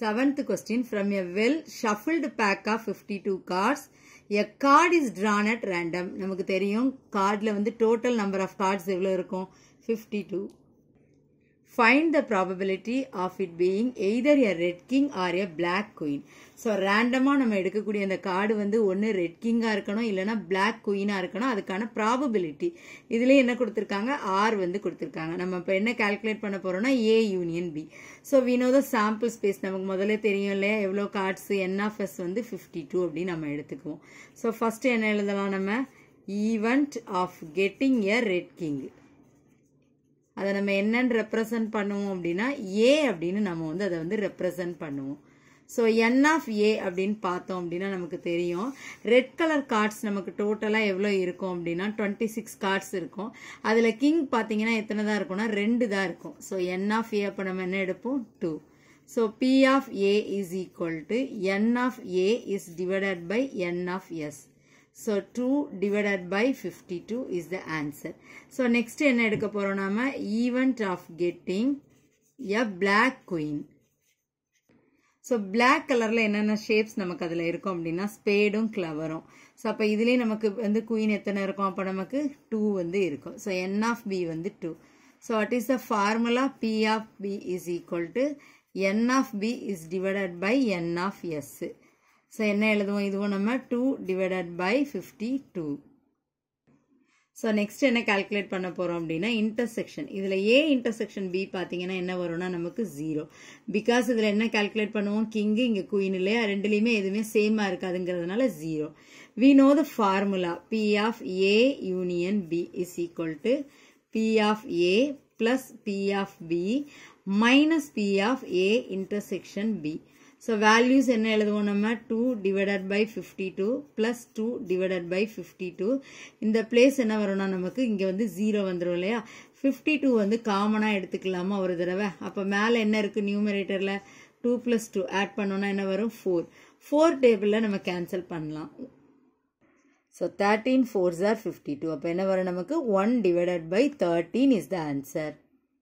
Seventh question from a well shuffled pack of 52 cards a card is drawn at random நமக்கு தெரியும் கார்டில் வந்து total number of cards எவ்வளோ இருக்கும் fifty two Find the probability of it being either a red king or a black queen so ரேண்டமாக நம்ம எடுக்கக்கூடிய அந்த கார்டு வந்து ஒன்று ரெட் கிங்காக இருக்கணும் இல்லைனா பிளாக் குயினாக இருக்கணும் அதுக்கான ப்ராபபிலிட்டி இதில் என்ன கொடுத்துருக்காங்க ஆர் வந்து கொடுத்துருக்காங்க நம்ம இப்போ என்ன கால்குலேட் பண்ண போகிறோம்னா A union B so we know the sample space நமக்கு முதல்ல தெரியும் இல்லையா எவ்வளோ கார்ட்ஸ் என்ஆஃப்எஸ் வந்து ஃபிஃப்டி டூ அப்படின்னு நம்ம எடுத்துக்குவோம் ஸோ ஃபஸ்ட்டு என்ன எழுதலாம் நம்ம event of getting a red king அதை நம்ம என்னன்னு ரெப்ரசன்ட் பண்ணுவோம் அப்படின்னா ஏ அப்படின்னு நம்ம வந்து அதை வந்து ரெப்ரசன்ட் பண்ணுவோம் ஸோ என் ஆஃப் ஏ அப்படின்னு பார்த்தோம் அப்படின்னா நமக்கு தெரியும் ரெட் கலர் கார்ட்ஸ் நமக்கு டோட்டலாக எவ்வளோ இருக்கும் அப்படின்னா டுவெண்ட்டி சிக்ஸ் கார்ட்ஸ் இருக்கும் அதில் கிங் பார்த்தீங்கன்னா எத்தனை தான் இருக்கும்னா ரெண்டு தான் இருக்கும் ஸோ என் ஆஃப் ஏ அப்போ நம்ம என்ன எடுப்போம் two so P of A is equal to N of A is divided by N of S so two divided by fifty two is the answer so next என்ன எடுக்க போகிறோம் நாம் event of getting a black queen so black கலரில் என்னென்ன shapes நமக்கு அதில் இருக்கும் அப்படின்னா ஸ்பேடும் கிளவரும் ஸோ அப்போ இதுலேயே நமக்கு வந்து குயின் எத்தனை இருக்கும் அப்போ நமக்கு டூ வந்து இருக்கும் ஸோ என் ஆஃப் பி வந்து two so what is the formula P of B is equal to N of B is divided by N of S so என்ன எழுதுவோம் இதுவும் நம்ம two divided by fifty two so next என்ன calculate பண்ண போகிறோம் அப்படின்னா intersection இதில் ஏ intersection B பார்த்தீங்கன்னா என்ன வரும்னா நமக்கு ஜீரோ பிகாஸ் இதில் என்ன கால்குலேட் பண்ணுவோம் கிங்கு இங்கே குயின் இல்லையா ரெண்டுலேயுமே எதுவுமே சேமாக இருக்காதுங்கிறதுனால zero we know the formula P of A union B is equal to P of A plus P of B minus P of A intersection B so values என்ன எழுதுவோம் நம்ம two divided by fifty two plus two divided by fifty two இந்த place என்ன வரும்னா நமக்கு இங்கே வந்து zero வந்துடும் இல்லையா டூ வந்து காமனாக எடுத்துக்கலாமா ஒரு தடவை அப்போ மேலே என்ன இருக்குது numeratorல டூ ப்ளஸ் டூ ஆட் பண்ணோன்னா என்ன வரும் ஃபோர் ஃபோர் டேபிளில் நம்ம கேன்சல் பண்ணலாம் so thirteen fours are fifty two அப்போ என்ன வரும் நமக்கு one divided by 13 is the answer